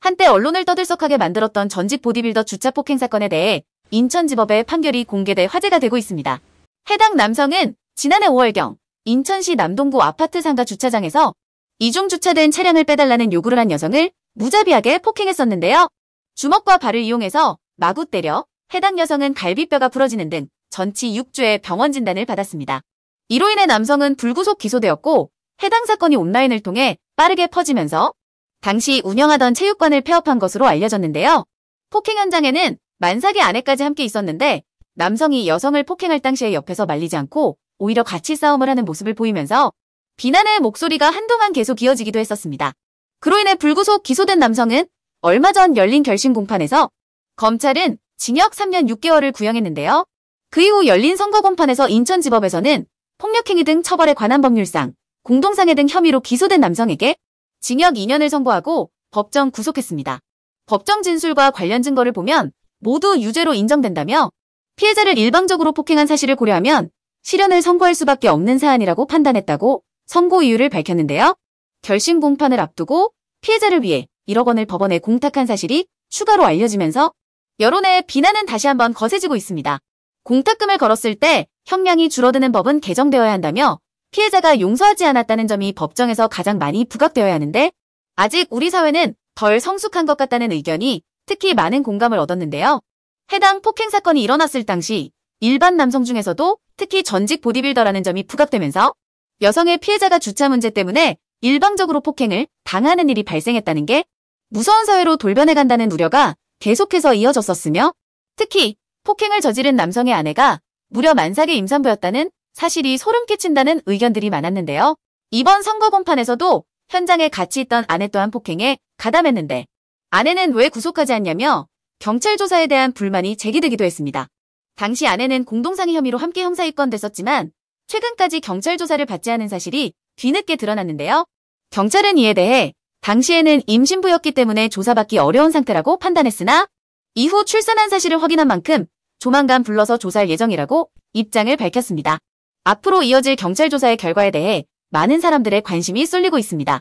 한때 언론을 떠들썩하게 만들었던 전직 보디빌더 주차 폭행 사건에 대해 인천지법의 판결이 공개돼 화제가 되고 있습니다. 해당 남성은 지난해 5월경 인천시 남동구 아파트 상가 주차장에서 이중 주차된 차량을 빼달라는 요구를 한 여성을 무자비하게 폭행했었는데요. 주먹과 발을 이용해서 마구 때려 해당 여성은 갈비뼈가 부러지는 등 전치 6주의 병원 진단을 받았습니다. 이로 인해 남성은 불구속 기소되었고 해당 사건이 온라인을 통해 빠르게 퍼지면서 당시 운영하던 체육관을 폐업한 것으로 알려졌는데요. 폭행 현장에는 만삭의 아내까지 함께 있었는데 남성이 여성을 폭행할 당시에 옆에서 말리지 않고 오히려 같이 싸움을 하는 모습을 보이면서 비난의 목소리가 한동안 계속 이어지기도 했었습니다. 그로 인해 불구속 기소된 남성은 얼마 전 열린 결심 공판에서 검찰은 징역 3년 6개월을 구형했는데요. 그 이후 열린 선거 공판에서 인천지법에서는 폭력행위 등 처벌에 관한 법률상, 공동상해 등 혐의로 기소된 남성에게 징역 2년을 선고하고 법정 구속했습니다. 법정 진술과 관련 증거를 보면 모두 유죄로 인정된다며 피해자를 일방적으로 폭행한 사실을 고려하면 실현을 선고할 수밖에 없는 사안이라고 판단했다고 선고 이유를 밝혔는데요. 결심 공판을 앞두고 피해자를 위해 1억 원을 법원에 공탁한 사실이 추가로 알려지면서 여론의 비난은 다시 한번 거세지고 있습니다. 공탁금을 걸었을 때 형량이 줄어드는 법은 개정되어야 한다며 피해자가 용서하지 않았다는 점이 법정에서 가장 많이 부각되어야 하는데 아직 우리 사회는 덜 성숙한 것 같다는 의견이 특히 많은 공감을 얻었는데요. 해당 폭행 사건이 일어났을 당시 일반 남성 중에서도 특히 전직 보디빌더라는 점이 부각되면서 여성의 피해자가 주차 문제 때문에 일방적으로 폭행을 당하는 일이 발생했다는 게 무서운 사회로 돌변해 간다는 우려가 계속해서 이어졌었으며 특히 폭행을 저지른 남성의 아내가 무려 만삭의 임산부였다는 사실이 소름 끼친다는 의견들이 많았는데요. 이번 선거 공판에서도 현장에 같이 있던 아내 또한 폭행에 가담했는데 아내는 왜 구속하지 않냐며 경찰 조사에 대한 불만이 제기되기도 했습니다. 당시 아내는 공동상의 혐의로 함께 형사 입건됐었지만 최근까지 경찰 조사를 받지 않은 사실이 뒤늦게 드러났는데요. 경찰은 이에 대해 당시에는 임신부였기 때문에 조사받기 어려운 상태라고 판단했으나 이후 출산한 사실을 확인한 만큼 조만간 불러서 조사할 예정이라고 입장을 밝혔습니다. 앞으로 이어질 경찰 조사의 결과에 대해 많은 사람들의 관심이 쏠리고 있습니다.